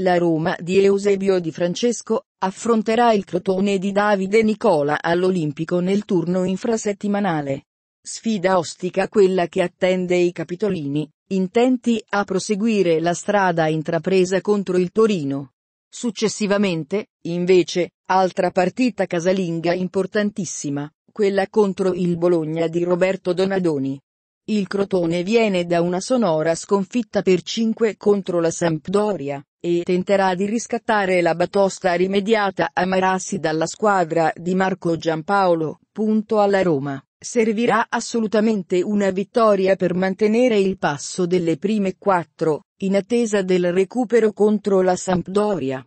la Roma di Eusebio Di Francesco, affronterà il Crotone di Davide Nicola all'Olimpico nel turno infrasettimanale. Sfida ostica quella che attende i capitolini, intenti a proseguire la strada intrapresa contro il Torino. Successivamente, invece, altra partita casalinga importantissima, quella contro il Bologna di Roberto Donadoni. Il Crotone viene da una sonora sconfitta per 5 contro la Sampdoria e tenterà di riscattare la batosta rimediata a Marassi dalla squadra di Marco Giampaolo. Punto alla Roma. Servirà assolutamente una vittoria per mantenere il passo delle prime quattro, in attesa del recupero contro la Sampdoria.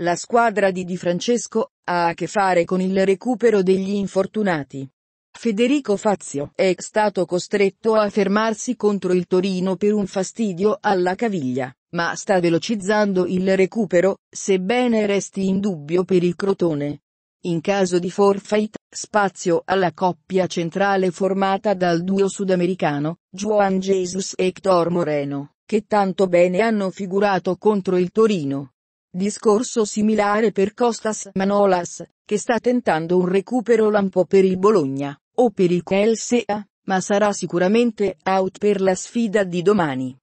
La squadra di Di Francesco ha a che fare con il recupero degli infortunati. Federico Fazio è stato costretto a fermarsi contro il Torino per un fastidio alla caviglia ma sta velocizzando il recupero, sebbene resti in dubbio per il Crotone. In caso di forfeit, spazio alla coppia centrale formata dal duo sudamericano, Juan Jesus e Hector Moreno, che tanto bene hanno figurato contro il Torino. Discorso similare per Costas Manolas, che sta tentando un recupero lampo per il Bologna, o per il Chelsea, ma sarà sicuramente out per la sfida di domani.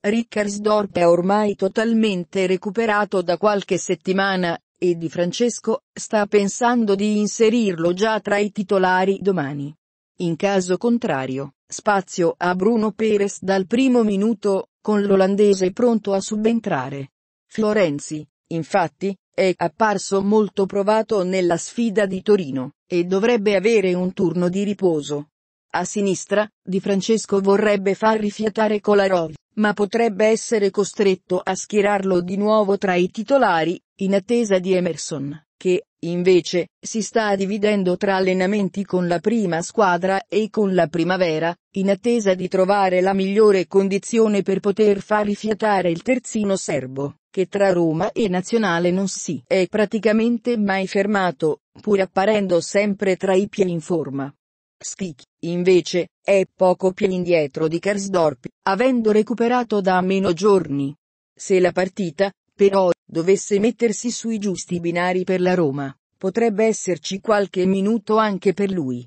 Rickersdorp è ormai totalmente recuperato da qualche settimana, e Di Francesco, sta pensando di inserirlo già tra i titolari domani. In caso contrario, spazio a Bruno Perez dal primo minuto, con l'olandese pronto a subentrare. Florenzi, infatti, è apparso molto provato nella sfida di Torino, e dovrebbe avere un turno di riposo. A sinistra, Di Francesco vorrebbe far rifiatare Kolarov, ma potrebbe essere costretto a schierarlo di nuovo tra i titolari, in attesa di Emerson, che, invece, si sta dividendo tra allenamenti con la prima squadra e con la primavera, in attesa di trovare la migliore condizione per poter far rifiatare il terzino serbo, che tra Roma e Nazionale non si è praticamente mai fermato, pur apparendo sempre tra i piedi in forma. Schick, invece, è poco più indietro di Karsdorp, avendo recuperato da meno giorni. Se la partita, però, dovesse mettersi sui giusti binari per la Roma, potrebbe esserci qualche minuto anche per lui.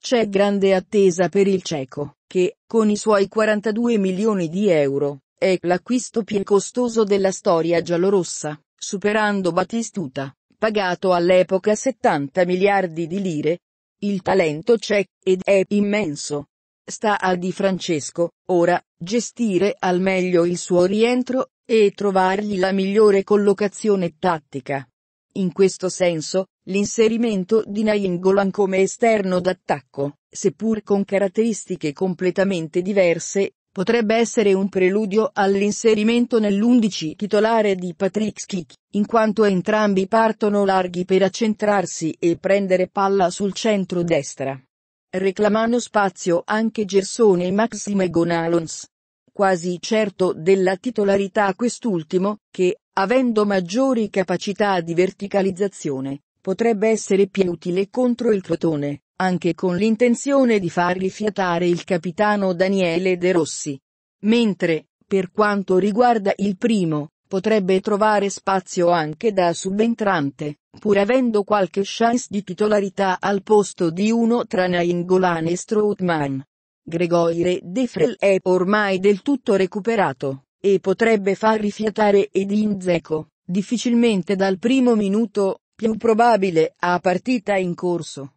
C'è grande attesa per il cieco, che, con i suoi 42 milioni di euro, è l'acquisto più costoso della storia giallorossa, superando Batistuta, pagato all'epoca 70 miliardi di lire, il talento c'è, ed è immenso. Sta a Di Francesco, ora, gestire al meglio il suo rientro, e trovargli la migliore collocazione tattica. In questo senso, l'inserimento di Nainggolan come esterno d'attacco, seppur con caratteristiche completamente diverse, potrebbe essere un preludio all'inserimento nell'undici titolare di Patrick Schick, in quanto entrambi partono larghi per accentrarsi e prendere palla sul centro-destra. Reclamano spazio anche Gersone e Maxime Gonalons. Quasi certo della titolarità quest'ultimo, che, avendo maggiori capacità di verticalizzazione, potrebbe essere più utile contro il Crotone, anche con l'intenzione di far rifiatare il capitano Daniele De Rossi. Mentre, per quanto riguarda il primo, potrebbe trovare spazio anche da subentrante, pur avendo qualche chance di titolarità al posto di uno tra Nainggolan e Strootman. Gregoire De Frel è ormai del tutto recuperato, e potrebbe far rifiatare Edin Zeko, difficilmente dal primo minuto, più probabile a partita in corso.